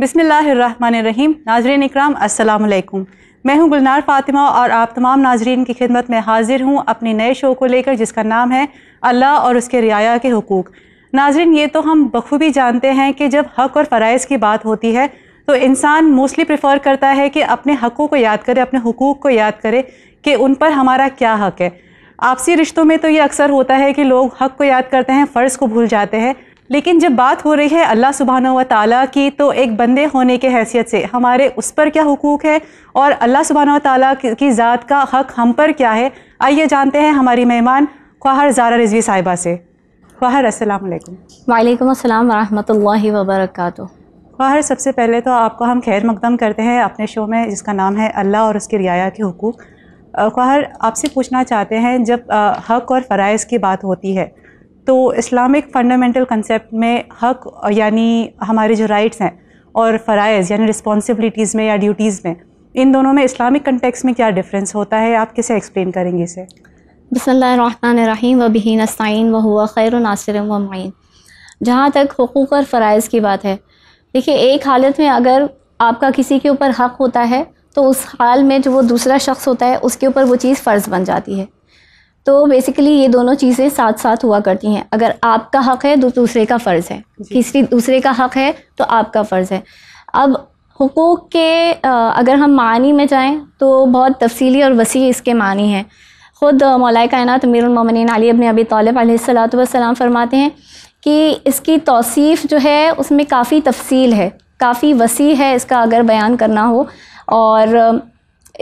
बिसमीम नाजरन इक्राम असलकुम मैं हूं गुलनार फ़ातिमा और आप तमाम नाजरन की खिदमत में हाजिर हूं अपने नए शो को लेकर जिसका नाम है अल्लाह और उसके रियाया के हकूक़ नाजरन ये तो हम बखूबी जानते हैं कि जब हक़ और फ़रज़ की बात होती है तो इंसान मोस्टली प्रेफर करता है कि अपने हक़ों को याद करे अपने हकूक़ को याद करे कि उन पर हमारा क्या हक़ है आपसी रिश्तों में तो ये अक्सर होता है कि लोग हक़ को याद करते हैं फ़र्ज़ को भूल जाते हैं लेकिन जब बात हो रही है अल्लाह सुबहाना व ताली की तो एक बंदे होने के हैसियत से हमारे उस पर क्या हकूक़ है और अल्लाह सुबहाना व ताली की ज़ात का हक हम पर क्या है आइए जानते हैं हमारी मेहमान ख्वाहर जारा रिजवी साहिबा से ख्वाहर असल वालेकुम वालेकुम अस्सलाम वर्क ख्वाहर सबसे पहले तो आपको हम खैर मकदम करते हैं अपने शो में जिसका नाम है अल्लाह और उसके रियाया के हकूक़ ख्वाहर आपसे पूछना चाहते हैं जब हक और फ़राइज़ की बात होती है तो इस्लामिक फंडामेंटल कंसेप्ट में हक यानी हमारे जो राइट्स हैं और फ़रज़ यानी रिस्पॉन्सिबिलिटीज़ में या ड्यूटीज़ में इन दोनों में इस्लामिक कंटेक्स में क्या डिफरेंस होता है आप किसे एक्सप्लेन करेंगे इसे बसमीम बहन असाइन व हुआ खैर नासिर मीन जहाँ तक हकूक़ और फ़रज़ की बात है देखिए एक हालत में अगर आपका किसी के ऊपर हक़ होता है तो उस हाल में जो वो दूसरा शख्स होता है उसके ऊपर वो चीज़ फ़र्ज़ बन जाती है तो बेसिकली ये दोनों चीज़ें साथ साथ हुआ करती हैं अगर आपका हक है तो दूसरे का फ़र्ज़ है किसी दूसरे का हक है तो आपका फ़र्ज़ है अब हकूक़ के अगर हम मानी में जाएं तो बहुत तफसीली और वसी इसके मानी हैं ख़ुद मौलाए कायनत अमीरमिन अली अबन अबी तालब फरमाते हैं कि इसकी तोसीफ़ जो है उसमें काफ़ी तफसील है काफ़ी वसी है इसका अगर बयान करना हो और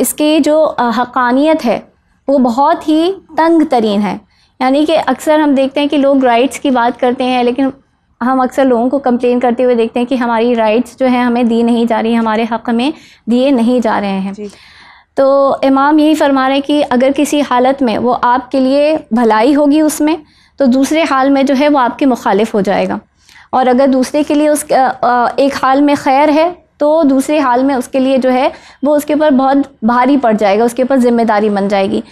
इसके जो हकानियत है वो बहुत ही तंग तरीन है यानी कि अक्सर हम देखते हैं कि लोग राइट्स की बात करते हैं लेकिन हम अक्सर लोगों को कंप्लेन करते हुए देखते हैं कि हमारी राइट्स जो है हमें दी नहीं जा रही हमारे हक़ में दिए नहीं जा रहे हैं तो इमाम यही फरमा रहे हैं कि अगर किसी हालत में वो आपके लिए भलाई होगी उसमें तो दूसरे हाल में जो है वो आपके मुखालिफ हो जाएगा और अगर दूसरे के लिए उस एक हाल में खैर है तो दूसरे हाल में उसके लिए जो है वो उसके ऊपर बहुत भारी पड़ जाएगा उसके ऊपर ज़िम्मेदारी बन जाएगी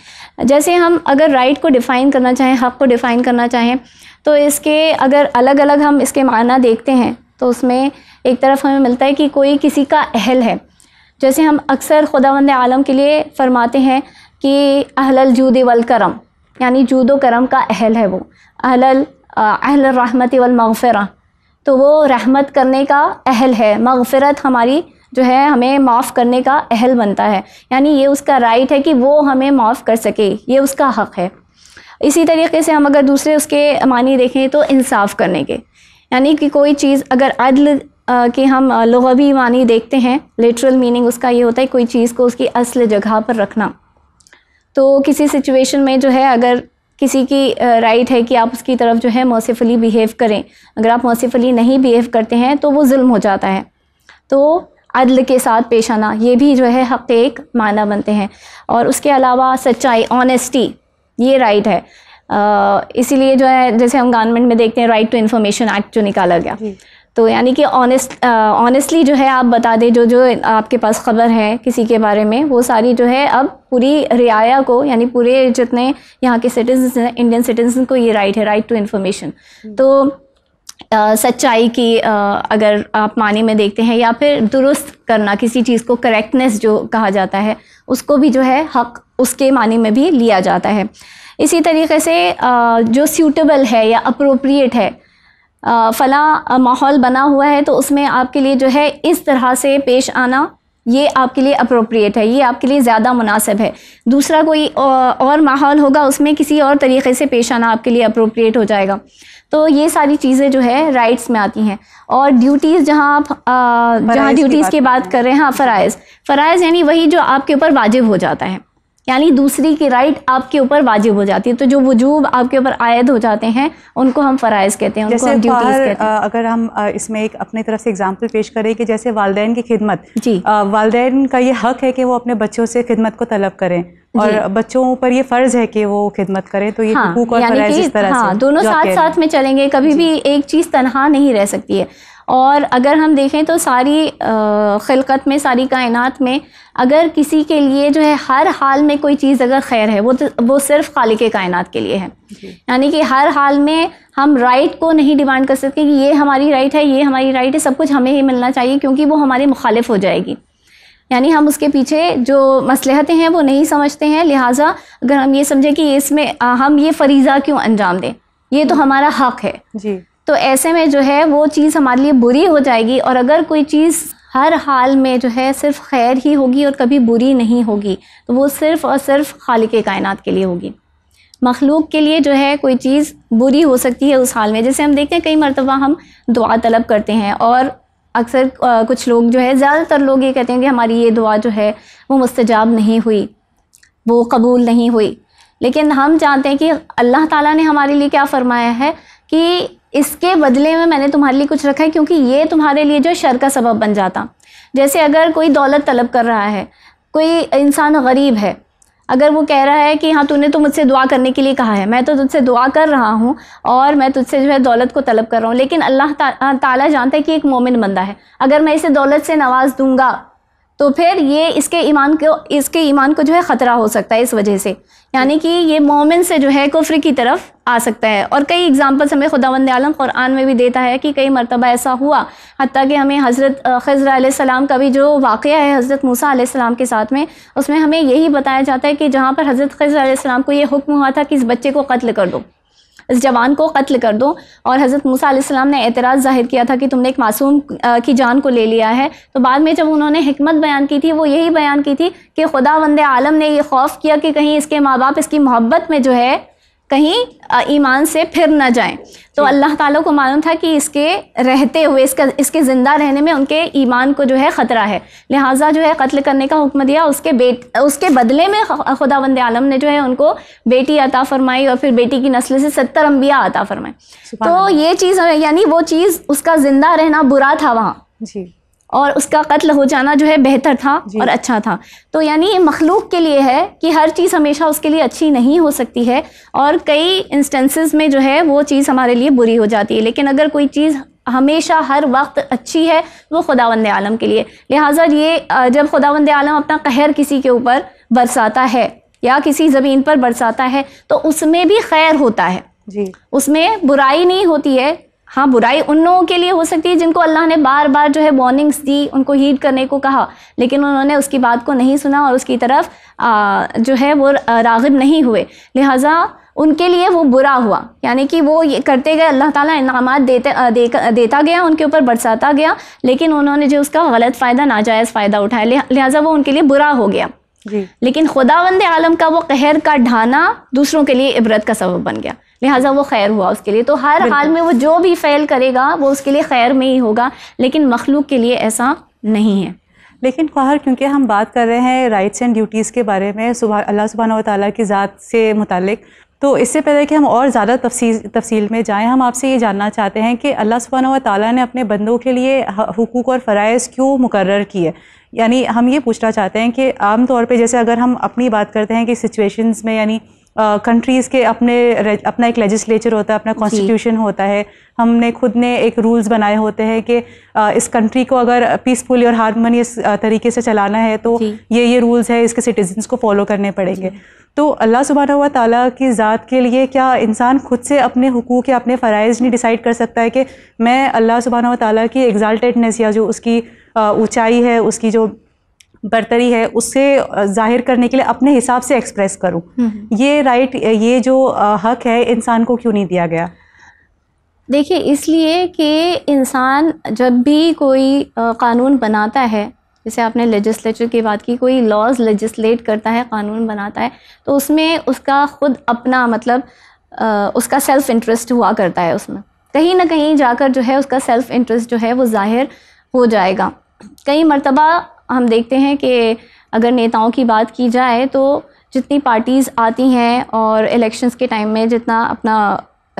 जैसे हम अगर राइट को डिफ़ाइन करना चाहें हक़ को डिफ़ाइन करना चाहें तो इसके अगर अलग अलग हम इसके माना देखते हैं तो उसमें एक तरफ हमें मिलता है कि कोई किसी का अहल है जैसे हम अक्सर खुदावंद आलम के लिए फरमाते हैं कि अहलल जूद वल करम यानी जूद करम का अहल है वो अहलल अहल रहमत वल तो वो रहमत करने का अहल है मगफ़रत हमारी जो है हमें माफ़ करने का अहल बनता है यानी ये उसका राइट है कि वो हमें माफ़ कर सके ये उसका हक़ है इसी तरीके से हम अगर दूसरे उसके मानी देखें तो इंसाफ करने के यानी कि कोई चीज़ अगर अदल के हम लगवी मानी देखते हैं लिटरल मीनिंग उसका ये होता है कोई चीज़ को उसकी असल जगह पर रखना तो किसी सिचुएशन में जो है अगर किसी की राइट है कि आप उसकी तरफ जो है मौसीफली बिहेव करें अगर आप मौसीफली नहीं बिहेव करते हैं तो वो जुल्म हो जाता है तो अदल के साथ पेश आना ये भी जो है हक़ एक माना बनते हैं और उसके अलावा सच्चाई ऑनेस्टी ये राइट है इसीलिए जो है जैसे हम गवर्नमेंट में देखते हैं राइट टू इन्फॉर्मेशन एक्ट जो निकाला गया तो यानी कि ऑनेस्ट ऑनेस्टली जो है आप बता दें जो जो आपके पास ख़बर है किसी के बारे में वो सारी जो है अब पूरी रियाया को यानी पूरे जितने यहाँ के सिटीजन हैं इंडियन सिटीजन को ये राइट है राइट टू इन्फॉर्मेशन तो आ, सच्चाई की आ, अगर आप मानी में देखते हैं या फिर दुरुस्त करना किसी चीज़ को करेक्टनेस जो कहा जाता है उसको भी जो है हक उसके मानी में भी लिया जाता है इसी तरीके से आ, जो सूटेबल है या अप्रोप्रिएट है फ़ला माहौल बना हुआ है तो उसमें आपके लिए जो है इस तरह से पेश आना ये आपके लिए अप्रोप्रिएट है ये आपके लिए ज़्यादा मुनासिब है दूसरा कोई और माहौल होगा उसमें किसी और तरीके से पेश आना आपके लिए अप्रोप्रिएट हो जाएगा तो ये सारी चीज़ें जो है राइट्स में आती हैं और ड्यूटीज़ जहाँ आप जहाँ ड्यूटीज़ की बात कर रहे हैं हाँ फ़राइज़ फ़रज़ यानी वही जो आपके ऊपर वाजिब हो जाता है यानी दूसरी की राइट आपके ऊपर वाजिब हो जाती है तो जो वजूब आपके ऊपर आयद हो जाते हैं उनको हम फ़राइज़ कहते हैं उनको हम कहते हैं अगर हम इसमें एक अपने तरफ से एग्जांपल पेश करें कि जैसे वालदेन की खिदमत जी वालदेन का ये हक है कि वो अपने बच्चों से खिदमत को तलब करें और बच्चों पर ये फर्ज है कि वो खिदमत करें तो ये हाँ, और इस तरह हाँ, से दोनों साथ साथ में चलेंगे कभी भी एक चीज़ तनहा नहीं रह सकती है और अगर हम देखें तो सारी खिलकत में सारी कायनात में अगर किसी के लिए जो है हर हाल में कोई चीज़ अगर खैर है वो तो वो सिर्फ खालिक के कायनात के लिए है यानी कि हर हाल में हम राइट को नहीं डिमांड कर सकते कि ये हमारी राइट है ये हमारी राइट है सब कुछ हमें ही मिलना चाहिए क्योंकि वो हमारे मुखालिफ हो जाएगी यानी हम उसके पीछे जो मसलहतें हैं वो नहीं समझते हैं लिहाजा अगर हम ये समझें कि इसमें हम ये फरीज़ा क्यों अंजाम दें ये तो हम्म। हमारा हक है जी तो ऐसे में जो है वो चीज़ हमारे लिए बुरी हो जाएगी और अगर कोई चीज़ हर हाल में जो है सिर्फ खैर ही होगी और कभी बुरी नहीं होगी तो वो सिर्फ और सिर्फ खालिक कायनात के लिए होगी मखलूक के लिए जो है कोई चीज़ बुरी हो सकती है उस हाल में जैसे हम देखते हैं कई मरतबा हम दुआ तलब करते हैं और अक्सर कुछ लोग जो है ज़्यादातर लोग ये कहते हैं कि हमारी ये दुआ जो है वो मुस्तजाब नहीं हुई वो कबूल नहीं हुई लेकिन हम जानते हैं कि अल्लाह ताला ने हमारे लिए क्या फ़रमाया है कि इसके बदले में मैंने तुम्हारे लिए कुछ रखा है क्योंकि ये तुम्हारे लिए जो शर का सबब बन जाता जैसे अगर कोई दौलत तलब कर रहा है कोई इंसान गरीब है अगर वो कह रहा है कि हाँ तूने तो मुझसे दुआ करने के लिए कहा है मैं तो तुझसे दुआ कर रहा हूँ और मैं तुझसे जो है दौलत को तलब कर रहा हूँ लेकिन अल्लाह ताला जानता है कि एक मोमिन बंदा है अगर मैं इसे दौलत से नवाज दूंगा तो फिर ये इसके ईमान को इसके ईमान को जो है ख़तरा हो सकता है इस वजह से यानी कि ये मोमिन से जो है कुफ्र की तरफ आ सकता है और कई एग्ज़ाम्पल्स हमें खुदावंद आलम क़ुरान में भी देता है कि कई मरतबा ऐसा हुआ हती कि हमें हज़रत खजर सलाम का भी जो वाक़ है हज़रत मूसा सलाम के साथ में उसमें हमें यही बताया जाता है कि जहाँ पर हज़रत खजर सलाम को ये हुक्म हुआ था कि इस बच्चे को कत्ल कर दो इस जवान को कत्ल कर दो और हज़रत मूसा आसमाम ने एतराज़ जाहिर किया था कि तुमने एक मासूम की जान को ले लिया है तो बाद में जब उन्होंने हमत बयान की थी वो यही बयान की थी कि खुदा वंद आलम ने यह खौफ किया कि कहीं इसके माँ बाप इसकी मोहब्बत में जो है कहीं ईमान से फिर न जाएं तो अल्लाह ताला को मालूम था कि इसके रहते हुए इसका इसके ज़िंदा रहने में उनके ईमान को जो है ख़तरा है लिहाजा जो है कत्ल करने का हुक्म दिया उसके बेट उसके बदले में खुदा बंद आलम ने जो है उनको बेटी अता फरमाई और फिर बेटी की नस्ल से सत्तर अम्बिया अता फरमाए तो ये चीज़ यानी वो चीज़ उसका ज़िंदा रहना बुरा था वहाँ जी और उसका कत्ल हो जाना जो है बेहतर था और अच्छा था तो यानी ये मखलूक के लिए है कि हर चीज़ हमेशा उसके लिए अच्छी नहीं हो सकती है और कई इंस्टेंसेस में जो है वो चीज़ हमारे लिए बुरी हो जाती है लेकिन अगर कोई चीज़ हमेशा हर वक्त अच्छी है वो खुदावंद आलम के लिए लिहाजा ये जब खुदावंद आलम अपना कहर किसी के ऊपर बरसाता है या किसी ज़मीन पर बरसाता है तो उसमें भी खैर होता है जी उसमें बुराई नहीं होती है हाँ बुराई उन लोगों के लिए हो सकती है जिनको अल्लाह ने बार बार जो है वार्निंग्स दी उनको हीट करने को कहा लेकिन उन्होंने उसकी बात को नहीं सुना और उसकी तरफ आ, जो है वो रागब नहीं हुए लिहाजा उनके लिए वो बुरा हुआ यानी कि वो ये करते गए अल्लाह ताला इनाम देते दे, देता गया उनके ऊपर बरसाता गया लेकिन उन्होंने जो उसका गलत फ़ायदा नाजायज़ फ़ायदा उठाया लिहाजा वो उनके लिए बुरा हो गया लेकिन वंद आलम का वो कहर का ढाना दूसरों के लिए इबरत का सबब बन गया लिहाजा वो खैर हुआ उसके लिए तो हर हाल में वो जो भी फ़ैल करेगा वो उसके लिए खैर में ही होगा लेकिन मखलूक के लिए ऐसा नहीं है लेकिन कहर क्योंकि हम बात कर रहे हैं राइट्स एंड ड्यूटीज़ के बारे में सुबह अल्लाह सुबहाना ताली की ज़ात से मुतल तो इससे पहले कि हम और ज़्यादा तफसी तफसील में जाएं हम आपसे ये जानना चाहते हैं कि अल्लाह सुबहाना तौ ने अपने बंदों के लिए हकूक़ और फ़रज़ क्यों मुकर किए यानी हम ये पूछना चाहते हैं कि आम तौर पे जैसे अगर हम अपनी बात करते हैं कि सिचुएशंस में यानी कंट्रीज़ के अपने अपना एक लेजिस्लेचर होता है अपना कॉन्स्टिट्यूशन होता है हमने खुद ने एक रूल्स बनाए होते हैं कि इस कंट्री को अगर पीसफुली और हारमोनियस तरीके से चलाना है तो ये ये रूल्स है इसके सिटीजन्स को फॉलो करने पड़ेंगे तो अल्लाह सुबहाना हुआ ताली की ज़ात के लिए क्या इंसान खुद से अपने हकूक़ या अपने फ़रज़ नहीं डिसाइड कर सकता है कि मैं अल्लाह सुबहाना हुआ ताली की एग्जाल्टेडनेस या जो उसकी ऊंचाई है उसकी जो बर्तरी है उसे जाहिर करने के लिए अपने हिसाब से एक्सप्रेस करूं हम्म। ये राइट ये जो हक है इंसान को क्यों नहीं दिया गया देखिए इसलिए कि इंसान जब भी कोई कानून बनाता है जैसे आपने लेजिस्लेचर की बात की कोई लॉज लेजिस्लेट करता है कानून बनाता है तो उसमें उसका खुद अपना मतलब आ, उसका सेल्फ इंटरेस्ट हुआ करता है उसमें कहीं ना कहीं जाकर जो है उसका सेल्फ इंटरेस्ट जो है वो ज़ाहिर हो जाएगा कई मरतबा हम देखते हैं कि अगर नेताओं की बात की जाए तो जितनी पार्टीज़ आती हैं और इलेक्शंस के टाइम में जितना अपना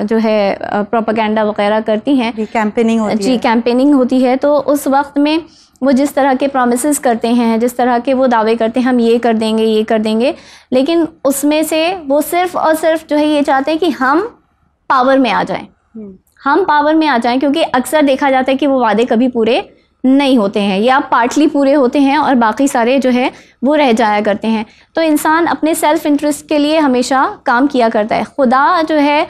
जो है प्रोपागेंडा वगैरह करती हैं कैंपेनिंग होती जी कैंपेनिंग होती है तो उस वक्त में वो जिस तरह के प्रोमिस करते हैं जिस तरह के वो दावे करते हैं हम ये कर देंगे ये कर देंगे लेकिन उसमें से वो सिर्फ और सिर्फ जो है ये चाहते हैं कि हम पावर में आ जाएं हम्म। हम पावर में आ जाएं क्योंकि अक्सर देखा जाता है कि वो वादे कभी पूरे नहीं होते हैं या पार्टली पूरे होते हैं और बाकी सारे जो है वो रह जाया करते हैं तो इंसान अपने सेल्फ इंटरेस्ट के लिए हमेशा काम किया करता है खुदा जो है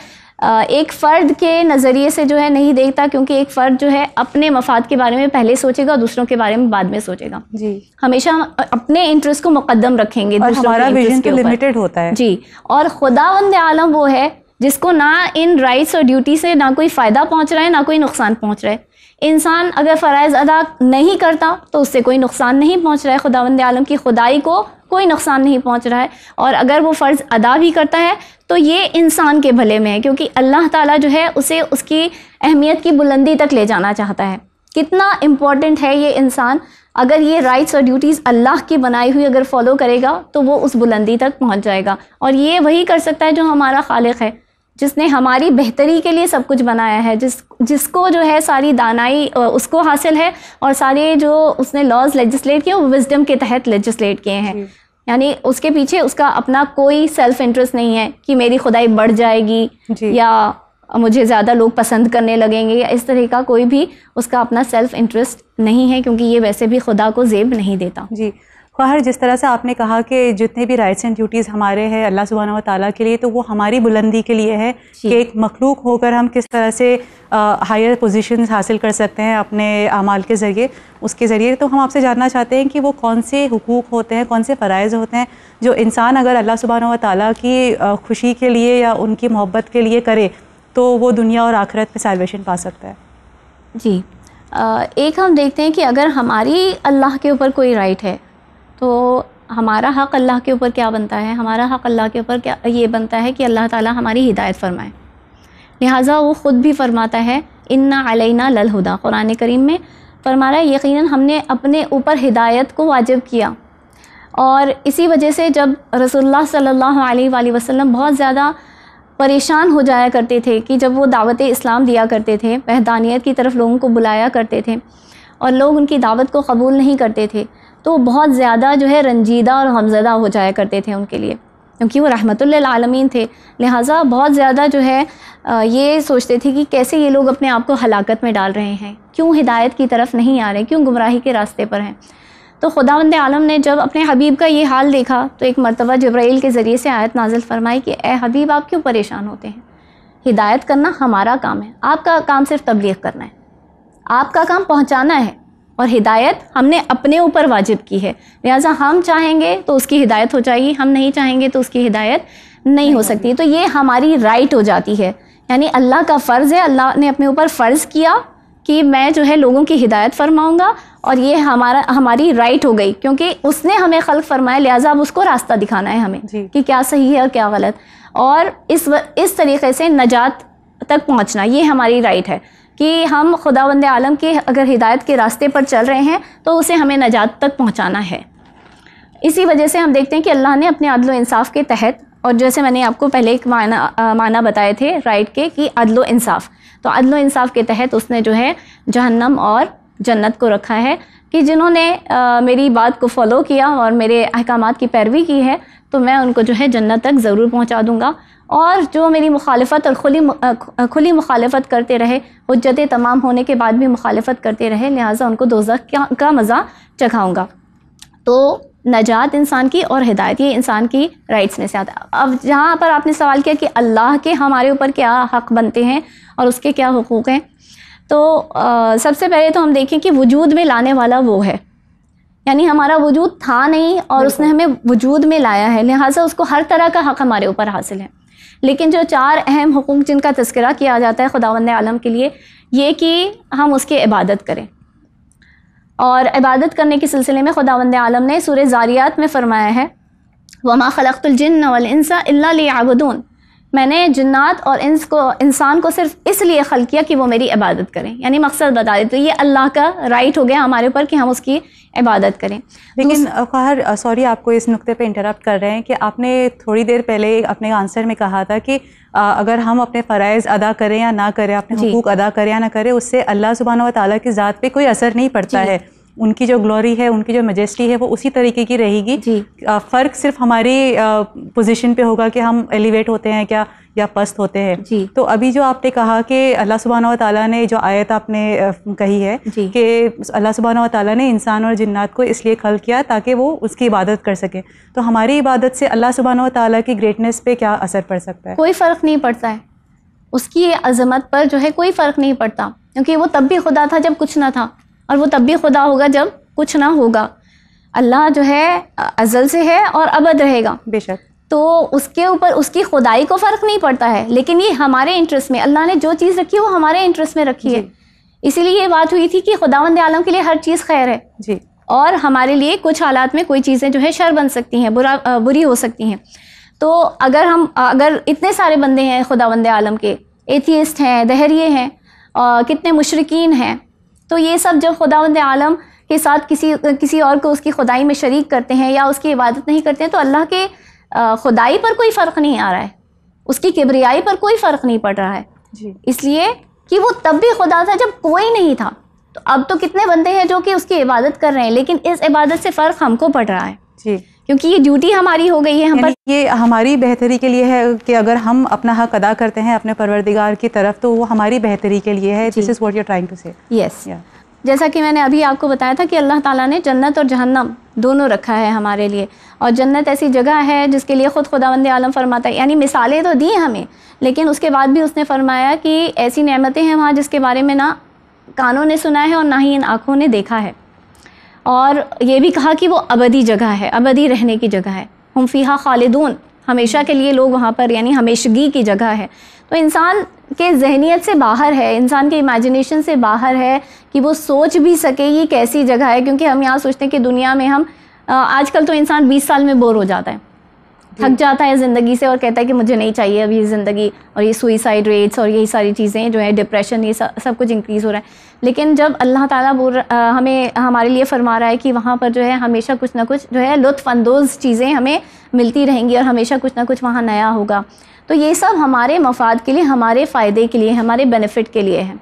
एक फ़र्द के नज़रिए से जो है नहीं देखता क्योंकि एक फ़र्द जो है अपने मफाद के बारे में पहले सोचेगा और दूसरों के बारे में बाद में सोचेगा जी हमेशा अपने इंटरेस्ट को मुकदम रखेंगे और हमारा विजन लिमिटेड तो होता है जी और खुदा आलम वो है जिसको ना इन राइट्स और ड्यूटी से ना कोई फ़ायदा पहुंच रहा है ना कोई नुकसान पहुंच रहा है इंसान अगर फ़रज़ अदा नहीं करता तो उससे कोई नुकसान नहीं पहुंच रहा है खुदावंद आलम की खुदाई को कोई नुकसान नहीं पहुंच रहा है और अगर वो फ़र्ज़ अदा भी करता है तो ये इंसान के भले में है क्योंकि अल्लाह ताली जो है उसे उसकी अहमियत की बुलंदी तक ले जाना चाहता है कितना इम्पॉर्टेंट है ये इंसान अगर ये राइट्स और ड्यूटीज़ अल्लाह की बनाई हुई अगर फॉलो करेगा तो वो उस बुलंदी तक पहुंच जाएगा और ये वही कर सकता है जो हमारा खालिक है जिसने हमारी बेहतरी के लिए सब कुछ बनाया है जिस जिसको जो है सारी दानाई उसको हासिल है और सारे जो उसने लॉज लेजिस्लेट किए वो विजडम के तहत लेजिस्लेट किए हैं यानी उसके पीछे उसका अपना कोई सेल्फ इंटरेस्ट नहीं है कि मेरी खुदाई बढ़ जाएगी या मुझे ज़्यादा लोग पसंद करने लगेंगे या इस तरह का कोई भी उसका अपना सेल्फ इंटरेस्ट नहीं है क्योंकि ये वैसे भी खुदा को जेब नहीं देता जी ख्वाहर जिस तरह से आपने कहा कि जितने भी राइट्स एंड ड्यूटीज़ हमारे हैं अल्लाह सुबहाना व ताली के लिए तो वो हमारी बुलंदी के लिए है कि एक मखलूक होकर हम किस तरह से हायर पोजीशन हासिल कर सकते हैं अपने अमाल के ज़रिए उसके ज़रिए तो हम आपसे जानना चाहते हैं कि वो कौन से हकूक़ होते हैं कौन से फ़रज़ होते हैं जो इंसान अगर अल्लाह सुबहाना व ताली की खुशी के लिए या उनकी मोहब्बत के लिए करे तो वो दुनिया और आखिरत में सैलवेशन पा सकता है जी एक हम देखते हैं कि अगर हमारी अल्लाह के ऊपर कोई राइट है तो हमारा हक़ अल्लाह के ऊपर क्या बनता है हमारा हक़ अल्लाह के ऊपर क्या ये बनता है कि अल्लाह ताला हमारी हिदायत फरमाए लिहाजा वो ख़ुद भी फरमाता है इन्ना अलैना ललहुदा क़ुरान करीम में फरमा रहा है यकीन हमने अपने ऊपर हिदायत को वाजिब किया और इसी वजह से जब रसोल्ला सल्लल्लाहु अलैहि वसल्लम बहुत ज़्यादा परेशान हो जाया करते थे कि जब वो दावत इस्लाम दिया करते थे वहदानियत की तरफ लोगों को बुलाया करते थे और लोग उनकी दावत को कबूल नहीं करते थे तो बहुत ज़्यादा जो है रंजीदा और हमजदा हो जाया करते थे उनके लिए क्योंकि वो रहमतुल्लालमीन थे लिहाजा बहुत ज़्यादा जो है ये सोचते थे कि कैसे ये लोग अपने आप को हलाकत में डाल रहे हैं क्यों हिदायत की तरफ नहीं आ रहे क्यों गुमराही के रास्ते पर हैं तो खुदावंद आलम ने जब अपने हबीब का ये हाल देखा तो एक मरतबा जब्राइल के ज़रिए से आयत नाजिल फरमाई कि ए हबीब आप क्यों परेशान होते हैं हिदायत करना हमारा काम है आपका काम सिर्फ तबलीग करना है आपका काम पहुँचाना है और हिदायत हमने अपने ऊपर वाजिब की है लिहाजा हम चाहेंगे तो उसकी हिदायत हो जाएगी हम नहीं चाहेंगे तो उसकी हिदायत नहीं, नहीं हो सकती तो ये हमारी राइट हो जाती है यानी अल्लाह का फ़र्ज़ है अल्लाह ने अपने ऊपर फ़र्ज़ किया कि मैं जो है लोगों की हिदायत फरमाऊँगा और ये हमारा हमारी राइट हो गई क्योंकि उसने हमें खल फरमाया लिहाजा अब उसको रास्ता दिखाना है हमें कि क्या सही है और क्या गलत और इस इस तरीके से नजात तक पहुँचना ये हमारी राइट है कि हम खुदा बंद आलम के अगर हिदायत के रास्ते पर चल रहे हैं तो उसे हमें नजात तक पहुँचाना है इसी वजह से हम देखते हैं कि अल्लाह ने अपने अदल इंसाफ के तहत और जैसे मैंने आपको पहले एक माना आ, माना बताए थे राइट के कि अदल इंसाफ तो अदल इंसाफ के तहत उसने जो है जहन्नम और जन्नत को रखा है कि जिन्होंने मेरी बात को फॉलो किया और मेरे अहकाम की पैरवी की है तो मैं उनको जो है जन्नत तक ज़रूर पहुंचा दूंगा और जो मेरी मुखालफत और खुली खुली मुखालफत करते रहे उज्जत तमाम होने के बाद भी मुखालफत करते रहे लिहाजा उनको दो का, का मज़ा चखाऊँगा तो नजात इंसान की और हिदायत ये इंसान की राइट्स में से आता है अब जहाँ पर आपने सवाल किया कि अल्लाह के हमारे ऊपर क्या हक़ बनते हैं और उसके क्या हकूक़ हैं तो आ, सबसे पहले तो हम देखें कि वजूद में लाने वाला वो है यानी हमारा वजूद था नहीं और उसने हमें वजूद में लाया है लिहाजा उसको हर तरह का हक़ हमारे ऊपर हासिल है लेकिन जो चार अहम हकूक़ जिनका तस्करा किया जाता है खुदावंद आलम के लिए ये कि हम उसकी इबादत करें और इबादत करने के सिलसिले में खुदावंद आलम ने सूर ज़ारियात में फ़रमाया है वमा खलकतुलजन वलसा आबदून मैंने जन्नात और इंस को इंसान को सिर्फ इसलिए खल किया कि वो मेरी इबादत करें यानी मकसद बता दें तो ये अल्लाह का राइट हो गया हमारे ऊपर कि हम उसकी इबादत करें लेकिन ख़ार सॉरी आपको इस नुक्ते पे इंटरप्ट कर रहे हैं कि आपने थोड़ी देर पहले अपने आंसर में कहा था कि आ, अगर हम अपने फ़रज़ अदा करें या ना करें अपने हकूक़ अदा करें या ना करें उससे अल्लाह सुबहाना वाली की ज़ात पर कोई असर नहीं पड़ता है उनकी जो ग्लोरी है उनकी जो मजेस्टी है वो उसी तरीके की रहेगी फ़र्क सिर्फ हमारी पोजीशन पे होगा कि हम एलिवेट होते हैं क्या या पस्त होते हैं जी तो अभी जो आपने कहा कि अल्लाह सुबहाना ताला ने जो आयत आपने कही है कि अल्लाह सुबहाना ताला ने इंसान और जिन्नात को इसलिए खल किया ताकि वो उसकी इबादत कर सके तो हमारी इबादत से अल्लाह सुबहाना ताला की ग्रेटनेस पे क्या असर पड़ सकता है कोई फ़र्क नहीं पड़ता है उसकी अजमत पर जो है कोई फ़र्क नहीं पड़ता क्योंकि वो तब भी खुदा था जब कुछ ना था और वो तब भी खुदा होगा जब कुछ ना होगा अल्लाह जो है अजल से है और अबद रहेगा बेशक तो उसके ऊपर उसकी खुदाई को फ़र्क नहीं पड़ता है लेकिन ये हमारे इंटरेस्ट में अल्लाह ने जो चीज़ रखी है वो हमारे इंटरेस्ट में रखी है इसीलिए ये बात हुई थी कि खुदावंद आलम के लिए हर चीज़ खैर है जी और हमारे लिए कुछ हालात में कोई चीज़ें जो है शर बन सकती हैं बुरा बुरी हो सकती हैं तो अगर हम अगर इतने सारे बंदे हैं खुदावंद आलम के एथियस्ट हैं दहरिए हैं कितने मुशरकिन हैं तो ये सब जब खुदा आलम के साथ किसी किसी और को उसकी खुदाई में शरीक करते हैं या उसकी इबादत नहीं करते हैं तो अल्लाह के खुदाई पर कोई फ़र्क नहीं आ रहा है उसकी किबरियाई पर कोई फ़र्क नहीं पड़ रहा है इसलिए कि वो तब भी खुदा था जब कोई नहीं था तो अब तो कितने बंदे हैं जो कि उसकी इबादत कर रहे हैं लेकिन इस इबादत से फ़र्क हमको पड़ रहा है जी क्योंकि ये ड्यूटी हमारी हो गई है हम पर ये हमारी बेहतरी के लिए है कि अगर हम अपना हक अदा करते हैं अपने परवरदिगार की तरफ तो वो हमारी बेहतरी के लिए है this is what you're trying to say yes जैसा कि मैंने अभी आपको बताया था कि अल्लाह ताला ने जन्नत और जहन्नम दोनों रखा है हमारे लिए और जन्नत ऐसी जगह है जिसके लिए ख़ुद खुदावंद आलम फरमाता है यानी मिसालें तो दी हमें लेकिन उसके बाद भी उसने फरमाया कि ऐसी नेमतें हैं वहाँ जिसके बारे में ना कानों ने सुना है और ना ही इन आँखों ने देखा है और ये भी कहा कि वो अबदी जगह है अबदी रहने की जगह है हम फीहा खालिदून हमेशा के लिए लोग वहाँ पर यानी हमेशगी की जगह है तो इंसान के जहनीत से बाहर है इंसान के इमेजिनेशन से बाहर है कि वो सोच भी सके ये कैसी जगह है क्योंकि हम यहाँ सोचते हैं कि दुनिया में हम आजकल तो इंसान 20 साल में बोर हो जाता है थक जाता है ज़िंदगी से और कहता है कि मुझे नहीं चाहिए अभी ज़िंदगी और ये सुइसाइड रेट्स और यही सारी चीज़ें जो है डिप्रेशन ये सब कुछ इंक्रीज़ हो रहा है लेकिन जब अल्लाह ताला बोल हमें हमारे लिए फरमा रहा है कि वहाँ पर जो है हमेशा कुछ ना कुछ जो है लुफानंदोज़ चीज़ें हमें मिलती रहेंगी और हमेशा कुछ ना कुछ वहाँ नया होगा तो ये सब हमारे मफाद के लिए हमारे फ़ायदे के लिए हमारे बेनिफिट के लिए है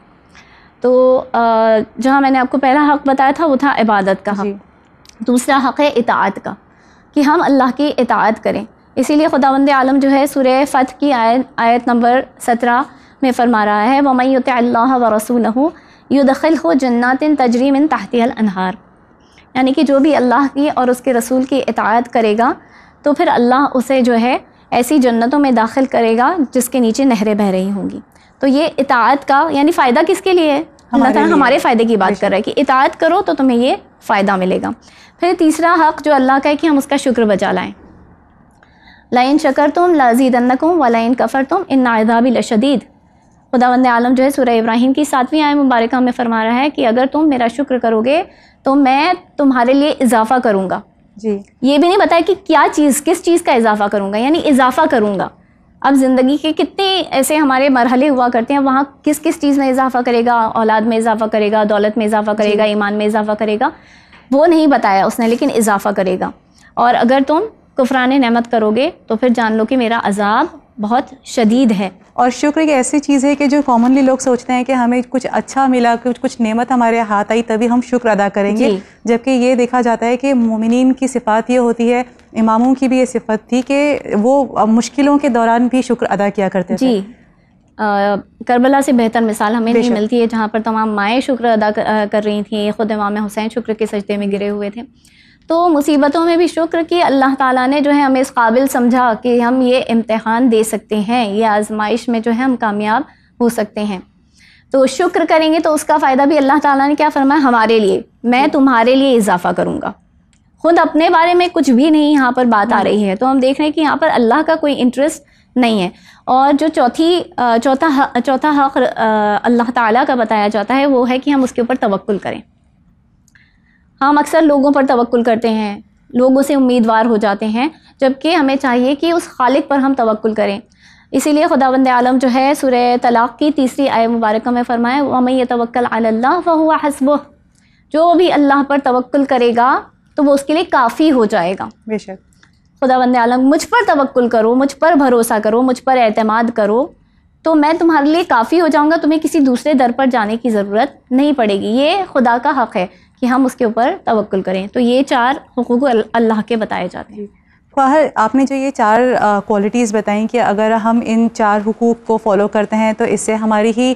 तो जहाँ मैंने आपको पहला हक़ बताया था वो था इबादत का हक़ दूसरा हक़ है इतात का कि हम अल्लाह की इतात करें इसीलिए खुदावंद आलम जो है सुर फ़त की आयत आयत नंबर सत्रह में फरमा रहा है वमैत अल्लाह व रसूल युदखिल हो जन्नातिन इन तहतील अनहार यानी कि जो भी अल्लाह की और उसके रसूल की इतायत करेगा तो फिर अल्लाह उसे जो है ऐसी जन्नतों में दाखिल करेगा जिसके नीचे नहरें बह रही होंगी तो ये इतायत का यानी फ़ायदा किसके लिए है अल्लाह ताला हमारे फ़ायदे की बात कर रहा है कि इतायत करो तो तुम्हें ये फ़ायदा मिलेगा फिर तीसरा हक़ जो अल्लाह का है कि हम उसका शुक्र बजा लाएँ लाइन शकर तुम लाजीदन्नकुम व लाइन कफ़र तुम इन नादाबी लशदीद खुदावंद आलम जो है सूर्य इब्राहिम की सातवीं आय मुबारक में फरमा रहा है कि अगर तुम मेरा शुक्र करोगे तो मैं तुम्हारे लिए इजाफ़ा करूँगा जी ये भी नहीं बताया कि क्या चीज़ किस चीज़ का इजाफ़ा करूँगा यानी इजाफ़ा करूँगा अब ज़िंदगी के कितने ऐसे हमारे मरहले हुआ करते हैं वहाँ किस किस चीज़ में इजाफ़ा करेगा औलाद में इजाफ़ा करेगा दौलत में इजाफ़ा करेगा ईमान में इजाफ़ा करेगा वो नहीं बताया उसने लेकिन इजाफ़ा करेगा और अगर तुम कुफरान नमत करोगे तो फिर जान लो कि मेरा अजाब बहुत शदीद है और शुक्र एक ऐसी चीज़ है कि जो कॉमनली लोग सोचते हैं कि हमें कुछ अच्छा मिला कुछ कुछ नेमत हमारे हाथ आई तभी हम शुक्र अदा करेंगे जबकि ये देखा जाता है कि मोमिन की सिफात ये होती है इमामों की भी ये सिफत थी कि वो मुश्किलों के दौरान भी शुक्र अदा किया करते हैं जी। करबला से बेहतर मिसाल हमें नहीं मिलती है जहाँ पर तमाम माएँ शुक्र अदा कर रही थी खुद इमाम हुसैन शुक्र के सजदे में गिरे हुए थे तो मुसीबतों में भी शुक्र कि अल्लाह ताला ने जो है हमें इस काबिल समझा कि हम ये इम्तहान दे सकते हैं ये आजमाइश में जो है हम कामयाब हो सकते हैं तो शुक्र करेंगे तो उसका फ़ायदा भी अल्लाह ताला ने क्या फरमाया हमारे लिए मैं तुम्हारे लिए इजाफ़ा करूँगा खुद अपने बारे में कुछ भी नहीं यहाँ पर बात आ हाँ। रही है तो हम देख रहे हैं कि यहाँ पर अल्लाह का कोई इंटरेस्ट नहीं है और जो चौथी चौथा चौथा हक अल्लाह ताला का बताया जाता है वो है कि हम उसके ऊपर तवक्ल करें हम अक्सर लोगों पर तवक्ल करते हैं लोगों से उम्मीदवार हो जाते हैं जबकि हमें चाहिए कि उस खालिक पर हम तवक्ल करें इसीलिए खुदाबंद आलम जो है सुरह तलाक़ की तीसरी आय मुबारक में फ़रमाए वमें यह तवक्ल अल्लाह फ़ुआ हसब जो भी अल्लाह पर तवक्ल करेगा तो वो उसके लिए काफ़ी हो जाएगा बेशक बंद आलम मुझ पर तवक्ल करो मुझ पर भरोसा करो मुझ पर अतमाद करो तो मैं तुम्हारे लिए काफ़ी हो जाऊंगा तुम्हें किसी दूसरे दर पर जाने की ज़रूरत नहीं पड़ेगी ये खुदा का हक़ है कि हम उसके ऊपर तवक्ल करें तो ये चार हकूक अल्लाह के बताए जाते हैं फ़ाहर आपने जो ये चार क्वालिटीज़ बताई कि अगर हम इन चार हकूक़ को फॉलो करते हैं तो इससे हमारी ही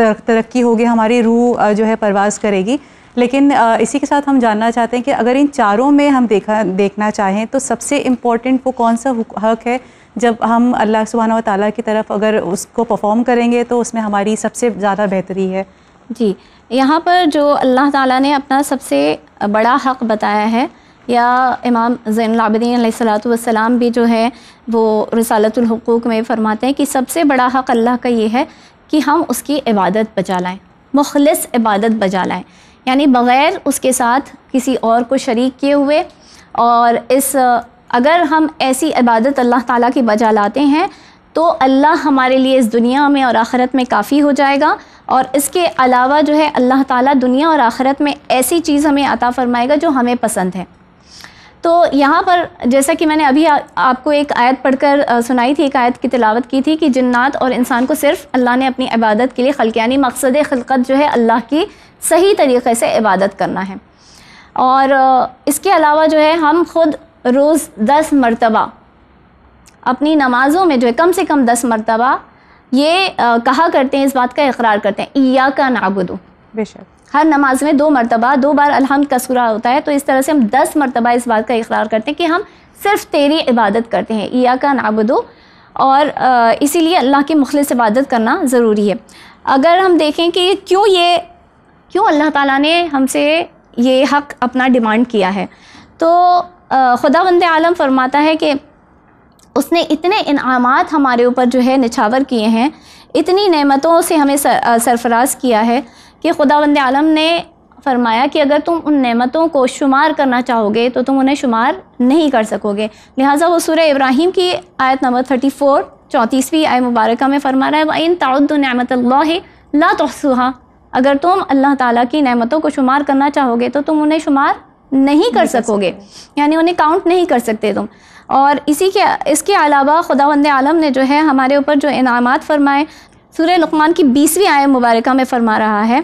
तरक्की होगी हमारी रूह जो है परवाज़ करेगी लेकिन इसी के साथ हम जानना चाहते हैं कि अगर इन चारों में हम देखा देखना चाहें तो सबसे इम्पोर्टेंट वो कौन सा हक है जब हम अल्लाह सुबहाना ताली की तरफ अगर उसको परफॉर्म करेंगे तो उसमें हमारी सबसे ज़्यादा बेहतरी है जी यहाँ पर जो अल्लाह ताला ने अपना सबसे बड़ा हक़ बताया है या इमाम ज़ैनलाबदीन सलाम भी जो है वो रसालतुलहकूक़ में फ़रमाते हैं कि सबसे बड़ा हक़ अल्लाह का ये है कि हम उसकी इबादत बजा लाएँ मुखलस इबादत बजा लाएँ यानी बग़ैर उसके साथ किसी और को शरीक किए हुए और इस अगर हम ऐसी इबादत अल्लाह ताला की बजा लाते हैं तो अल्लाह हमारे लिए इस दुनिया में और आखिरत में काफ़ी हो जाएगा और इसके अलावा जो है अल्लाह ताला दुनिया और आखिरत में ऐसी चीज़ हमें अता फ़रमाएगा जो हमें पसंद है तो यहाँ पर जैसा कि मैंने अभी आ, आपको एक आयत पढ़कर सुनाई थी एक आयत की तिलावत की थी कि जन्नात और इंसान को सिर्फ अल्लाह ने अपनी इबादत के लिए खल्क यानी मकसद खलकत जो है अल्लाह की सही तरीके से इबादत करना है और इसके अलावा जो है हम खुद रोज़ दस मरतबा अपनी नमाज़ों में जो है कम से कम दस मरतबा ये आ, कहा करते हैं इस बात का इकरार करते हैं ईया का नाबुदो बेशक हर नमाज में दो मरतबा दो बार अलहमद का सुरा होता है तो इस तरह से हम दस मरतबा इस बात का इकरार करते हैं कि हम सिर्फ तेरी इबादत करते हैं ईया का नाबुदो और इसीलिए अल्लाह की मुखल इबादत करना ज़रूरी है अगर हम देखें कि क्यों ये क्यों अल्लाह ताला ने हमसे ये हक़ अपना डिमांड किया है तो ख़ुदा बंद आलम फरमाता है कि उसने इतने इनाम हमारे ऊपर जो है निछावर किए हैं इतनी नेमतों से हमें सरफराज किया है कि खुदा वंद आलम ने फरमाया कि अगर तुम उन नेमतों को शुमार करना चाहोगे तो तुम उन्हें शुमार नहीं कर सकोगे लिहाजा वो सूर्य इब्राहिम की आयत नंबर थर्टी फोर चौंतीसवीं आय मुबारक में फरमा रहा है वाइन ताउद्दनमत ला तोसुहा अगर तुम अल्लाह ताला की नेमतों को शुमार करना चाहोगे तो तुम उन्हें शुमार नहीं कर सकोगे यानी उन्हें काउंट नहीं कर सकते तुम और इसी के इसके अलावा खुदावंद आलम ने जो है हमारे ऊपर जो इनामत फरमाए सूर्य लकमान की बीसवीं आय मुबारक में फ़रमा रहा है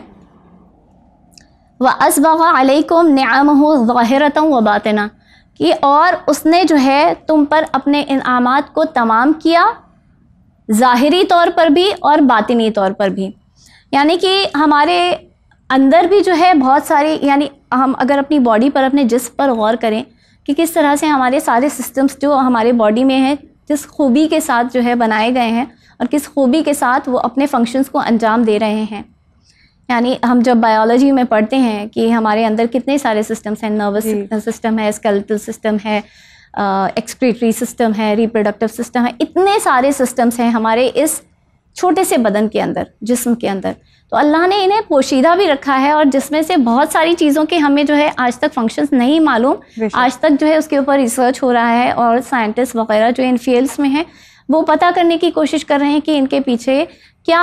व असबाम न्याम हो ज़ाहिरत व बातना कि और उसने जो है तुम पर अपने इनाम को तमाम किया ज़ाहरी तौर पर भी और बातनी तौर पर भी यानी कि हमारे अंदर भी जो है बहुत सारी यानी हम अगर अपनी बॉडी पर अपने जिस्म पर गौर करें कि किस तरह से हमारे सारे सिस्टम्स जो हमारे बॉडी में हैं जिस खूबी के साथ जो है बनाए गए हैं और किस खूबी के साथ वो अपने फंक्शंस को अंजाम दे रहे हैं यानी हम जब बायोलॉजी में पढ़ते हैं कि हमारे अंदर कितने सारे सिस्टम्स हैं नर्वस सिस्टम है स्केलेटल सिस्टम है एक्सक्रीटरी सिस्टम है रिप्रोडक्टिव सिस्टम है इतने सारे सिस्टम्स हैं हमारे इस छोटे से बदन के अंदर जिस्म के अंदर तो अल्लाह ने इन्हें पोशीदा भी रखा है और जिसमें से बहुत सारी चीज़ों के हमें जो है आज तक फंक्शंस नहीं मालूम आज तक जो है उसके ऊपर रिसर्च हो रहा है और साइंटिस्ट वगैरह जो इन फील्ड्स में हैं वो पता करने की कोशिश कर रहे हैं कि इनके पीछे क्या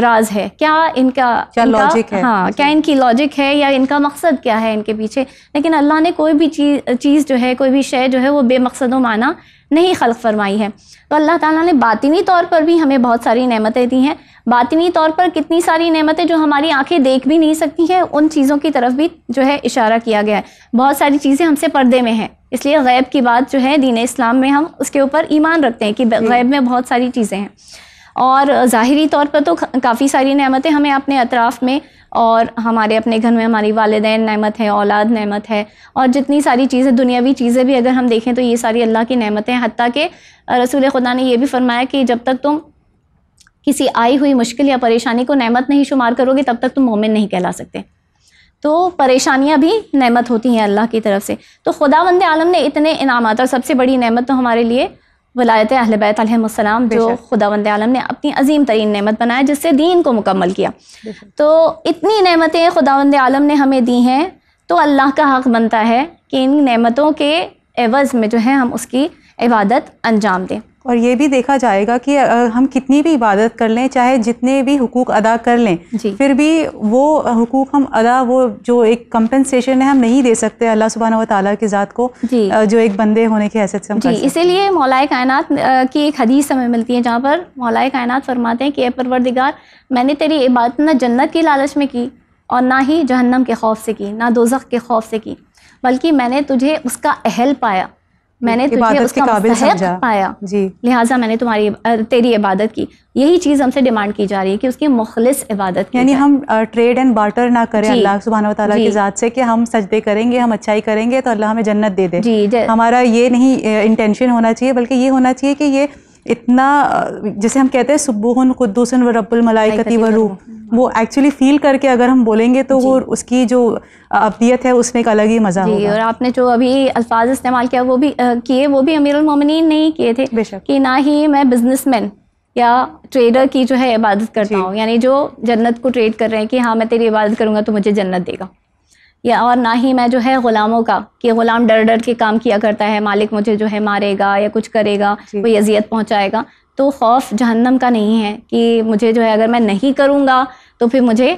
राज है क्या इनका क्या लॉजिक है हाँ क्या इनकी लॉजिक है या इनका मकसद क्या है इनके पीछे लेकिन अल्लाह ने कोई भी चीज़ चीज़ जो है कोई भी शय जो है वो बेमकसद माना नहीं खल फरमाई है तो अल्लाह ताला ने बातिनी तौर पर भी हमें बहुत सारी नेमतें दी हैं बातिनी तौर पर कितनी सारी नेमतें जो हमारी आंखें देख भी नहीं सकती हैं उन चीज़ों की तरफ भी जो है इशारा किया गया है बहुत सारी चीज़ें हमसे पर्दे में हैं इसलिए गैब की बात जो है दीन इस्लाम में हम उसके ऊपर ईमान रखते हैं कि गैब में बहुत सारी चीज़ें हैं और ज़ाहरी तौर पर तो काफ़ी सारी नमतें हमें अपने अतराफ़ में और हमारे अपने घर में हमारी वालदे नमत है औलाद नमत है और जितनी सारी चीज़ें दुनियावी चीज़ें भी अगर हम देखें तो ये सारी अल्लाह की नमतें हती के रसूल खुदा ने यह भी फरमाया कि जब तक तुम किसी आई हुई मुश्किल या परेशानी को नमत नहीं शुमार करोगे तब तक तुम मोमिन नहीं कहला सकते तो परेशानियाँ भी नमत होती हैं अल्लाह की तरफ से तो खुदा वंद आलम ने इतने इनामत और सबसे बड़ी नमत तो हमारे लिए वलायत अहल बैत जो खुदा वंद आलम ने अपनी अजीम तरीन नमत बनाया जिससे दीन को मुकम्मल किया तो इतनी नमतें खुदा वंद आलम ने हमें दी हैं तो अल्लाह का हक बनता है कि इन नमतों के एवज़ में जो है हम उसकी इबादत अंजाम दें और ये भी देखा जाएगा कि हम कितनी भी इबादत कर लें चाहे जितने भी हकूक अदा कर लें फिर भी वो हकूक हम अदा वो जो एक कम्पनसेशन है हम नहीं दे सकते अल्लाह सुबहाना व ताली की ज़ात को जो एक बंदे होने की हैसियत से जी इसीलिए मौलाए कायनात की एक हदीस हमें मिलती है जहाँ पर मौलाए कायनात फरमाते हैं कि ए परवरदिगार मैंने तेरी इबादत ना जन्नत की लालच में की और ना ही जहन्नम के खौफ से की ना दोजख के खौफ से की बल्कि मैंने तुझे उसका अहल पाया मैंने तुझे उसका काबिल पाया जी लिहाजा मैंने तुम्हारी तेरी इबादत की यही चीज़ हमसे डिमांड की जा रही है कि उसकी मुखलिस इबादत यानी हम ट्रेड एंड बार्टर ना करें अल्लाह सुबहाना तला की ज़ात से कि हम सजदे करेंगे हम अच्छाई करेंगे तो अल्लाह हमें जन्नत दे दे जी हमारा ये नहीं इंटेंशन होना चाहिए बल्कि ये होना चाहिए कि ये इतना जैसे हम कहते हैं सुबुहन खुदूसन व रब्बुल मलाइकती व रूह वो एक्चुअली हाँ। फील करके अगर हम बोलेंगे तो वो उसकी जो अबियत है उसमें एक अलग ही मज़ा जी और आपने जो अभी अल्फाज इस्तेमाल किया वो भी किए वो भी अमीर उलमोमिन नहीं किए थे बेशक कि ना ही मैं बिजनेसमैन या ट्रेडर की जो है इबादत करता हूँ यानी जो जन्नत को ट्रेड कर रहे हैं कि हाँ मैं तेरी इबादत करूंगा तो मुझे जन्नत देगा या और ना ही मैं जो है ग़ुलामों का कि ग़ुलाम डर डर के काम किया करता है मालिक मुझे जो है मारेगा या कुछ करेगा कोई अजियत पहुँचाएगा तो खौफ जहन्नम का नहीं है कि मुझे जो है अगर मैं नहीं करूँगा तो फिर मुझे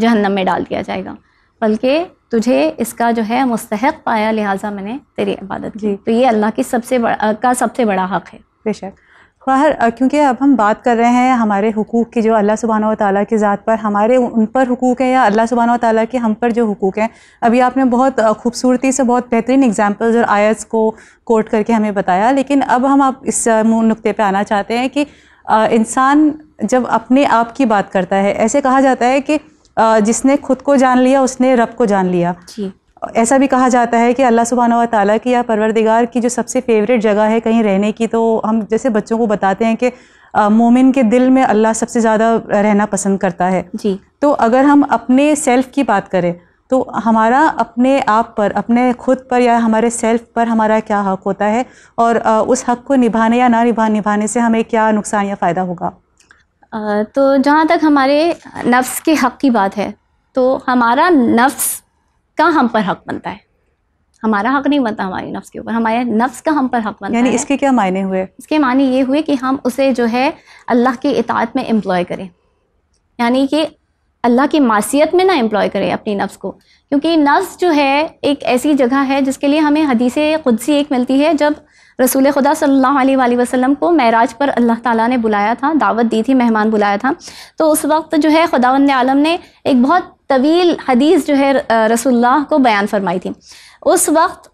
जहन्नम में डाल दिया जाएगा बल्कि तुझे इसका जो है मुस्तक पाया लिहाजा मैंने तेरी इबादत की तो ये अल्लाह की सबसे बड़ा का सबसे बड़ा हक़ है बेशक ख़ैर क्योंकि अब हम बात कर रहे हैं हमारे हकूक़ की जो अल्लाह सुबहाना ताली की ज़ात पर हमारे उन पर हकूक़ हैं या अल्लाह सुबहाना ताली के हम पर जो हकूक़ हैं अभी आपने बहुत खूबसूरती से बहुत बेहतरीन एग्जाम्पल्स और आयस को कोट करके हमें बताया लेकिन अब हम आप इस नुकते पर आना चाहते हैं कि इंसान जब अपने आप की बात करता है ऐसे कहा जाता है कि जिसने खुद को जान लिया उसने रब को जान लिया ऐसा भी कहा जाता है कि अल्लाह सुबहाना ताली की या परवरदिगार की जो सबसे फेवरेट जगह है कहीं रहने की तो हम जैसे बच्चों को बताते हैं कि मोमिन के दिल में अल्लाह सबसे ज़्यादा रहना पसंद करता है जी तो अगर हम अपने सेल्फ़ की बात करें तो हमारा अपने आप पर अपने खुद पर या हमारे सेल्फ पर हमारा क्या हक होता है और उस हक को निभाने या ना निभा निभाने से हमें क्या नुकसान या फ़ायदा होगा तो जहाँ तक हमारे नफ्स के हक की बात है तो हमारा नफ्स का हम पर हक बनता है हमारा हक नहीं बनता हमारी नफ्स के ऊपर हमारे नफ्स का हम पर हक बनता यानी इसके क्या मायने हुए इसके मायने ये हुए कि हम उसे जो है अल्लाह की इतात में एम्प्लॉय करें यानी कि अल्लाह की मासीत में ना एम्प्लॉय करें अपनी नफ्स को क्योंकि नफ्स जो है एक ऐसी जगह है जिसके लिए हमें हदीस खुदसी एक मिलती है जब रसूल खुदा सल्लल्लाहु अलैहि वसल्लम को महराज पर अल्लाह ताला ने बुलाया था दावत दी थी मेहमान बुलाया था तो उस वक्त जो है खुदा आलम ने एक बहुत तवील हदीस जो है रसुल्लाह को बयान फरमाई थी उस वक्त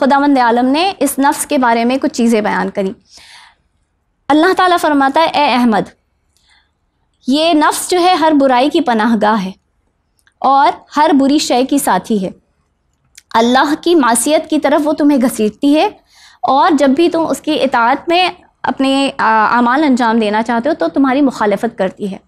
खुदावंद आलम ने इस नफ्स के बारे में कुछ चीज़ें बयान करी अल्लाह ताला फरमाता है ए अहमद ये नफ्स जो है हर बुराई की पनाहगाह है और हर बुरी शय की साथी है अल्लाह की मासीत की तरफ वो तुम्हें घसीटती है और जब भी तुम उसकी इतात में अपने अमाल अंजाम देना चाहते हो तो तुम्हारी मुखालफत करती है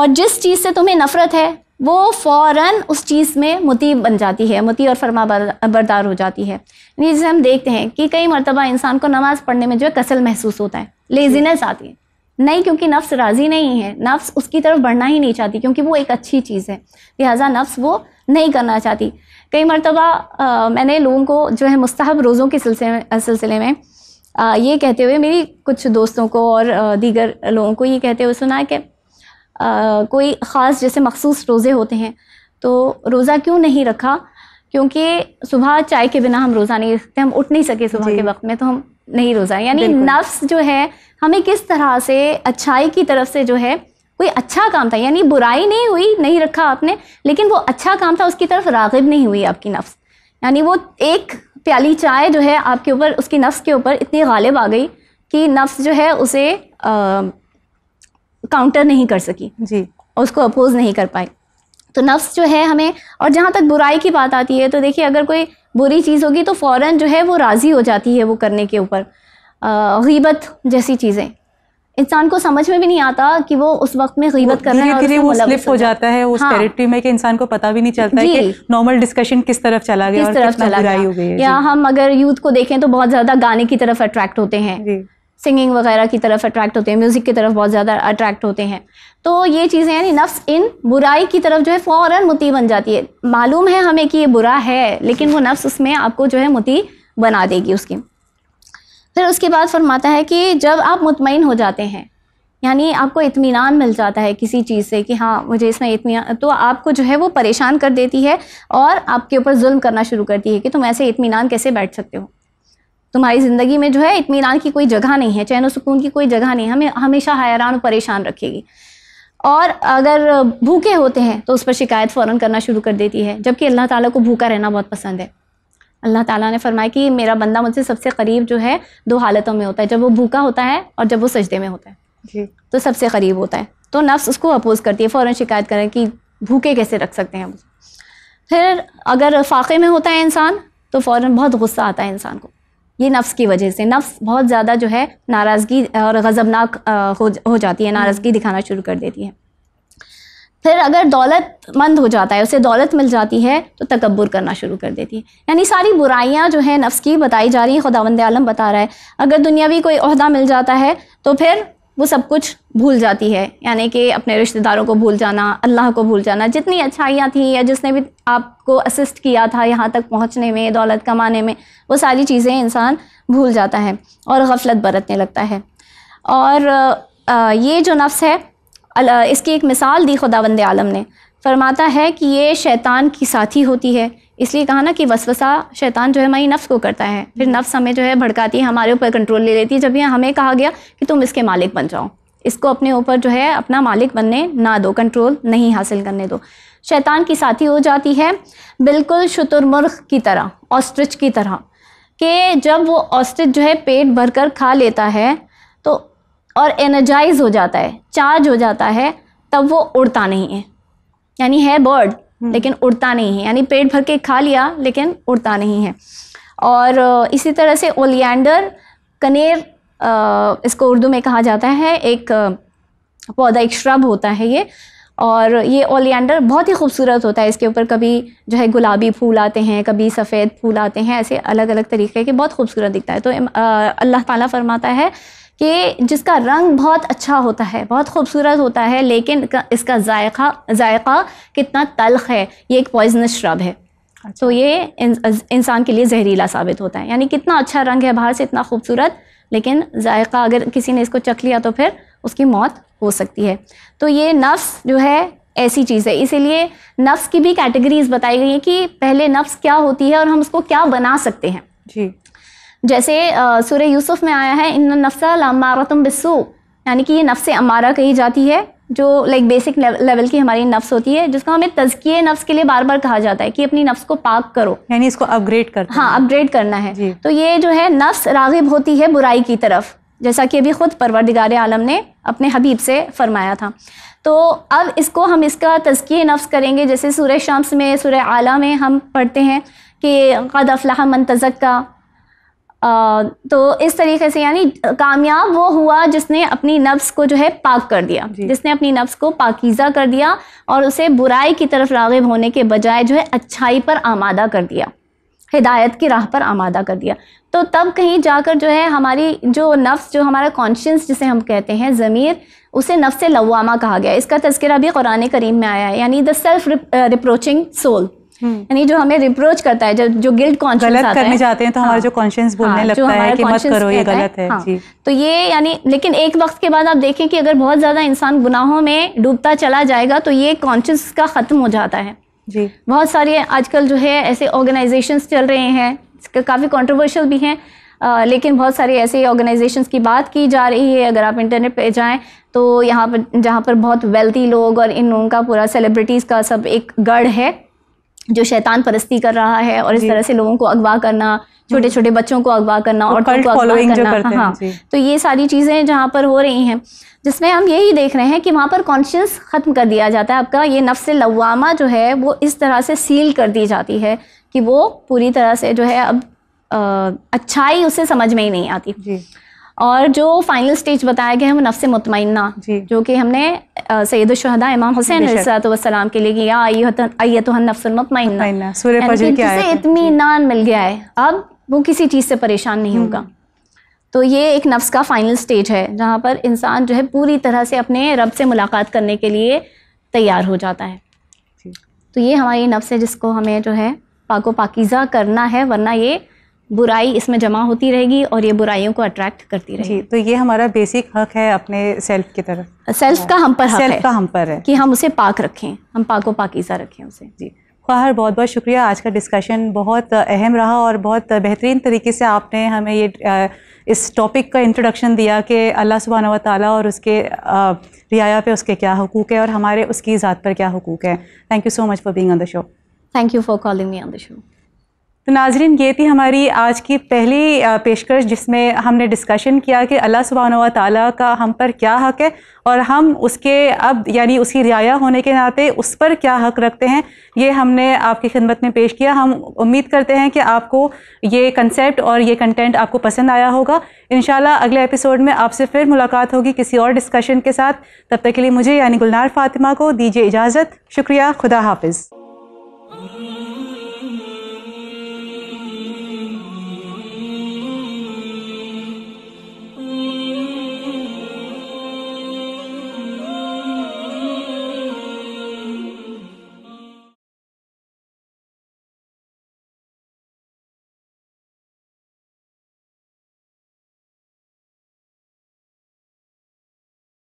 और जिस चीज़ से तुम्हें नफ़रत है वो फौरन उस चीज़ में मुती बन जाती है मुती और फरमा बरदार हो जाती है यानी जैसे हम देखते हैं कि कई मरतबा इंसान को नमाज पढ़ने में जो है कसल महसूस होता है लेजीनेस आती है नहीं क्योंकि नफ्स राज़ी नहीं है नफ्स उसकी तरफ बढ़ना ही नहीं चाहती क्योंकि वो एक अच्छी चीज़ है लिहाजा नफ्स वो नहीं करना चाहती कई मरतबा मैंने लोगों को जो है मुस्तहब रोज़ों के सिलसिले सिलसिले में आ, ये कहते हुए मेरी कुछ दोस्तों को और दीगर लोगों को ये कहते हुए सुना कि आ, कोई ख़ास जैसे मखसूस रोज़े होते हैं तो रोज़ा क्यों नहीं रखा क्योंकि सुबह चाय के बिना हम रोज़ा नहीं रखते हम उठ नहीं सके सुबह के वक्त में तो हम नहीं रोज़ा यानी नफ्स जो है हमें किस तरह से अच्छाई की तरफ से जो है कोई अच्छा काम था यानी बुराई नहीं हुई नहीं रखा आपने लेकिन वो अच्छा काम था उसकी तरफ रागिब नहीं हुई आपकी नफ्स यानी वो एक प्याली चाय जो है आपके ऊपर उसकी नफ्स के ऊपर इतनी गालिब आ गई कि नफ्स जो है उसे आ, काउंटर नहीं कर सकी जी उसको अपोज नहीं कर पाई तो नफ्स जो है हमें और जहाँ तक बुराई की बात आती है तो देखिए अगर कोई बुरी चीज़ होगी तो फ़ौर जो है वो राज़ी हो जाती है वो करने के ऊपर गीबत जैसी चीज़ें इंसान को समझ में भी नहीं आता कि वो उस वक्त में गीबत कर रहा है वो स्लिप हो जाता है उस हाँ। टेरिटरी में कि इंसान को पता भी नहीं चलता है कि नॉर्मल डिस्कशन किस तरफ चला गया किस तरफ चला गया या हम अगर यूथ को देखें तो बहुत ज़्यादा गाने की तरफ अट्रैक्ट होते हैं सिंगिंग वगैरह की तरफ अट्रैक्ट होते हैं म्यूज़िक की तरफ बहुत ज़्यादा अट्रैक्ट होते हैं तो ये चीज़ें यानी नफ्स इन बुराई की तरफ जो है फ़ौर मुती बन जाती है मालूम है हमें कि ये बुरा है लेकिन वो नफ्स उसमें आपको जो है मुती बना देगी उसकी फिर उसके बाद फरमाता है कि जब आप मुतमिन हो जाते हैं यानी आपको इतमान मिल जाता है किसी चीज़ से कि हाँ मुझे इसमें इतमान तो आपको जो है वो परेशान कर देती है और आपके ऊपर जुल्म करना शुरू करती है कि तुम ऐसे इतमान कैसे बैठ सकते हो तुम्हारी ज़िंदगी में जो है इतमान की कोई जगह नहीं है चैन सुकून की कोई जगह नहीं है हमें हमेशा हैरान और परेशान रखेगी और अगर भूखे होते हैं तो उस पर शिकायत फ़ौर करना शुरू कर देती है जबकि अल्लाह ताला को भूखा रहना बहुत पसंद है अल्लाह ताला ने फरमाया कि मेरा बंदा मुझसे सबसे करीब जो है दो हालतों में होता है जब वो भूखा होता है और जब वो सजदे में होता है जी तो सबसे करीब होता है तो नफ्स उसको अपोज करती है फ़ौर शिकायत करें कि भूखे कैसे रख सकते हैं फिर अगर फाके में होता है इंसान तो फ़ौर बहुत गुस्सा आता है इंसान को ये नफ्स की वजह से नफ्स बहुत ज़्यादा जो है नाराज़गी और गज़बनाक हो, जाती है हम्म। नाराज़गी दिखाना शुरू कर देती है फिर अगर दौलतमंद हो जाता है उसे दौलत मिल जाती है तो तकबर करना शुरू कर देती है यानी सारी बुराइयां जो है नफ्स की बताई जा रही है वंद आलम बता रहा है अगर दुनियावी कोई अहदा मिल जाता है तो फिर वो सब कुछ भूल जाती है यानी कि अपने रिश्तेदारों को भूल जाना अल्लाह को भूल जाना जितनी अच्छाइयाँ थी या जिसने भी आपको असिस्ट किया था यहाँ तक पहुँचने में दौलत कमाने में वो सारी चीज़ें इंसान भूल जाता है और गफलत बरतने लगता है और ये जो नफ्स है इसकी एक मिसाल दी बंद आलम ने फरमाता है कि ये शैतान की साथी होती है इसलिए कहा ना कि वसवसा शैतान जो है हमारी नफ्स को करता है फिर हम्म। नफ्स हमें जो है भड़काती है हमारे ऊपर कंट्रोल ले लेती है जब यह हमें कहा गया कि तुम इसके मालिक बन जाओ इसको अपने ऊपर जो है अपना मालिक बनने ना दो कंट्रोल नहीं हासिल करने दो शैतान की साथी हो जाती है बिल्कुल शतुरमुर्ख की तरह ऑस्ट्रिच की तरह कि जब वो ऑस्ट्रिच जो है पेट भरकर खा लेता है तो और एनर्जाइज हो जाता है चार्ज हो जाता है तब वो उड़ता नहीं है यानी है बर्ड हम्म। लेकिन उड़ता नहीं है यानी पेट भर के खा लिया लेकिन उड़ता नहीं है और इसी तरह से ओलियंडर कनेर इसको उर्दू में कहा जाता है एक पौधा एक श्रब होता है ये और ये ओलियंडर बहुत ही खूबसूरत होता है इसके ऊपर कभी जो है गुलाबी फूल आते हैं कभी सफ़ेद फूल आते हैं ऐसे अलग अलग तरीके के बहुत खूबसूरत दिखता है तो अल्लाह ताला फरमाता है कि जिसका रंग बहुत अच्छा होता है बहुत खूबसूरत होता है लेकिन इसका जायका जायका कितना तलख है ये एक पॉइजनस श्रब है अच्छा। तो ये इंसान के लिए जहरीला साबित होता है यानी कितना अच्छा रंग है बाहर से इतना खूबसूरत लेकिन जायका अगर किसी ने इसको चख लिया तो फिर उसकी मौत हो सकती है तो ये नफ्स जो है ऐसी चीज़ है इसीलिए नफ्स की भी कैटेगरीज बताई गई हैं कि पहले नफ्स क्या होती है और हम उसको क्या बना सकते हैं जी जैसे सूर्य यूसुफ में आया है इन नफ्सा लमारतम बिस्सू यानी कि ये नफ्स अमारा कही जाती है जो लाइक बेसिक लेवल की हमारी नफ्स होती है जिसको हमें तजकिए नफ्स के लिए बार बार कहा जाता है कि अपनी नफ्स को पाक करो यानी इसको अपग्रेड कर हाँ अपग्रेड करना है हाँ, तो ये जो है नफ्स रागिब होती है बुराई की तरफ जैसा कि अभी ख़ुद परवरदिगार आलम ने अपने हबीब से फरमाया था तो अब इसको हम इसका तजकिए नफ्स करेंगे जैसे सूर्य शम्स में सूर्य आला में हम पढ़ते हैं कि कद अफलाह मन तजक का तो इस तरीके से यानी कामयाब वो हुआ जिसने अपनी नफ्स को जो है पाक कर दिया जिसने अपनी नफ्स को पाकिज़ा कर दिया और उसे बुराई की तरफ रागब होने के बजाय जो है अच्छाई पर आमादा कर दिया हिदायत की राह पर आमादा कर दिया तो तब कहीं जाकर जो है हमारी जो नफ्स जो हमारा कॉन्शियंस जिसे हम कहते हैं ज़मीर उसे नफ्स लवामा कहा गया इसका तस्करा भी कुरान करीम में आया है यानी the self reproaching soul hmm. यानी जो हमें रिप्रोच करता है जो जो गिल्ट कॉन्शियस गलत करने जाते हैं तो हमारा हाँ। जो कॉन्शियस हाँ, बोलने लगता है कि मत करो ये गलत है हाँ। जी तो ये यानी लेकिन एक वक्त के बाद आप देखें कि अगर बहुत ज़्यादा इंसान गुनाहों में डूबता चला जाएगा तो ये कॉन्शियस का ख़त्म हो जाता है जी बहुत सारे आजकल जो है ऐसे ऑर्गेनाइजेशन चल रहे हैं काफ़ी कॉन्ट्रोवर्शियल भी हैं आ, लेकिन बहुत सारे ऐसे ऑर्गेनाइजेशंस की बात की जा रही है अगर आप इंटरनेट पे जाएं तो यहाँ पर जहाँ पर बहुत वेल्थी लोग और इन लोगों का पूरा सेलिब्रिटीज़ का सब एक गढ़ है जो शैतान परस्ती कर रहा है और इस तरह से लोगों को अगवा करना छोटे छोटे हम्म। बच्चों को अगवा करना और को अगवा करना हाँ तो ये सारी चीज़ें जहाँ पर हो रही हैं जिसमें हम यही देख रहे हैं कि वहाँ पर कॉन्शियस ख़त्म कर दिया जाता है आपका ये नफ्स लवामा जो है वो इस तरह से सील कर दी जाती है कि वो पूरी तरह से जो है अब अच्छाई उसे समझ में ही नहीं आती और जो फाइनल स्टेज बताया गया है वो नफ्स मुतमैना जो कि हमने सैद शहदा इमाम हुसैन वसलाम के लिए किया अयतुहन नफ्स मुतमैना जिससे इतमान मिल गया है अब वो किसी चीज़ से परेशान नहीं हम्म। होगा तो ये एक नफ्स का फाइनल स्टेज है जहाँ पर इंसान जो है पूरी तरह से अपने रब से मुलाकात करने के लिए तैयार हो जाता है तो ये हमारी नफ्स है जिसको हमें जो है पाको पाकिज़ा करना है वरना ये बुराई इसमें जमा होती रहेगी और ये बुराइयों को अट्रैक्ट करती रहेगी तो ये हमारा बेसिक हक है अपने सेल्फ की तरफ सेल्फ का हम पर हक सेल्फ है, का हम पर है कि हम उसे पाक रखें हम पाको पाकिजा रखें उसे जी ख्वाहर बहुत बहुत शुक्रिया आज का डिस्कशन बहुत अहम रहा और बहुत बेहतरीन तरीके से आपने हमें ये इस टॉपिक का इंट्रोडक्शन दिया कि अल्लाह सुबहान व ताली और उसके रियाया पे उसके क्या हकूक़ है और हमारे उसकी ज़ात पर क्या हकूक़ है thank you so much for being on the show thank you for calling me on the show तो नाजरीन ये थी हमारी आज की पहली पेशकश जिसमें हमने डिस्कशन किया कि अल्लाह सुबहान व का हम पर क्या हक़ है और हम उसके अब यानी उसकी रियाया होने के नाते उस पर क्या हक़ रखते हैं ये हमने आपकी खिदमत में पेश किया हम उम्मीद करते हैं कि आपको ये कंसेप्ट और ये कंटेंट आपको पसंद आया होगा इन अगले एपिसोड में आपसे फिर मुलाकात होगी किसी और डिस्कशन के साथ तब तक के लिए मुझे यानी गुलनार फ़ातिमा को दीजिए इजाज़त शुक्रिया खुदा हाफिज़